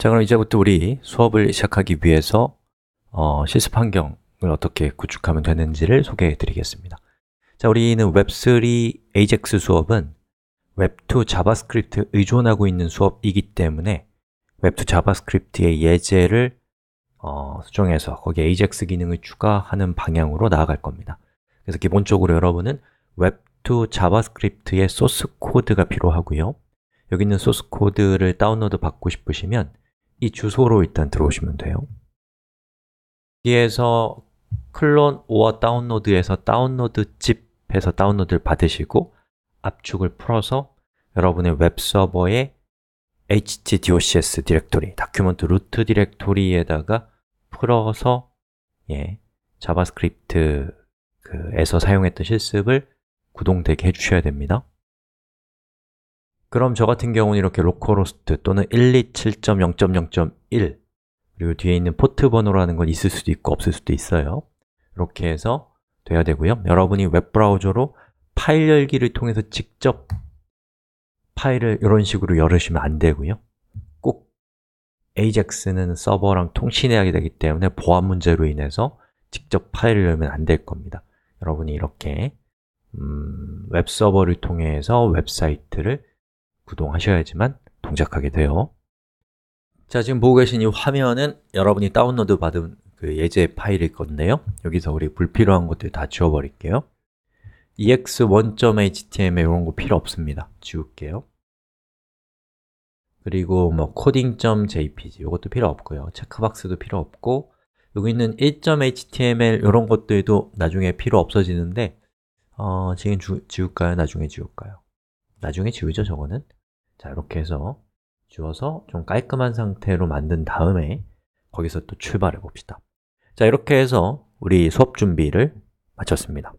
자, 그럼 이제부터 우리 수업을 시작하기 위해서 어, 실습 환경을 어떻게 구축하면 되는지를 소개해 드리겠습니다 자, 우리는 웹3 AJAX 수업은 웹2 자바스크립트 의존하고 있는 수업이기 때문에 웹2 자바스크립트의 예제를 어, 수정해서 거기에 AJAX 기능을 추가하는 방향으로 나아갈 겁니다 그래서 기본적으로 여러분은 웹2 자바스크립트의 소스 코드가 필요하고요 여기 있는 소스 코드를 다운로드 받고 싶으시면 이 주소로 일단 들어오시면 돼요 여기에서 클론 오어 다운로드에서 다운로드 집 해서 다운로드를 받으시고 압축을 풀어서 여러분의 웹 서버에 htdocs 디렉토리, 다큐먼트 루트 디렉토리에다가 풀어서 예, 자바스크립트에서 사용했던 실습을 구동되게 해주셔야 됩니다. 그럼 저 같은 경우는 이렇게 로컬호스트 또는 127.0.0.1 그리고 뒤에 있는 포트 번호라는 건 있을 수도 있고 없을 수도 있어요 이렇게 해서 돼야 되고요 여러분이 웹브라우저로 파일 열기를 통해서 직접 파일을 이런 식으로 열으시면 안 되고요 꼭 AJAX는 서버랑 통신해야 되기 때문에 보안 문제로 인해서 직접 파일을 열면 안 될 겁니다 여러분이 이렇게 음, 웹서버를 통해서 웹사이트를 구동하셔야지만 동작하게 돼요 자, 지금 보고 계신 이 화면은 여러분이 다운로드 받은 그 예제 파일일 건데요 여기서 우리 불필요한 것들 다 지워버릴게요 ex1.html 이런 거 필요 없습니다 지울게요 그리고 뭐 coding.jpg 이것도 필요 없고요 체크박스도 필요 없고 여기 있는 1.html 이런 것들도 나중에 필요 없어지는데 어, 지금 주, 지울까요? 나중에 지울까요? 나중에 지우죠 저거는 자 이렇게 해서 지워서 좀 깔끔한 상태로 만든 다음에 거기서 또 출발해 봅시다 자 이렇게 해서 우리 수업 준비를 마쳤습니다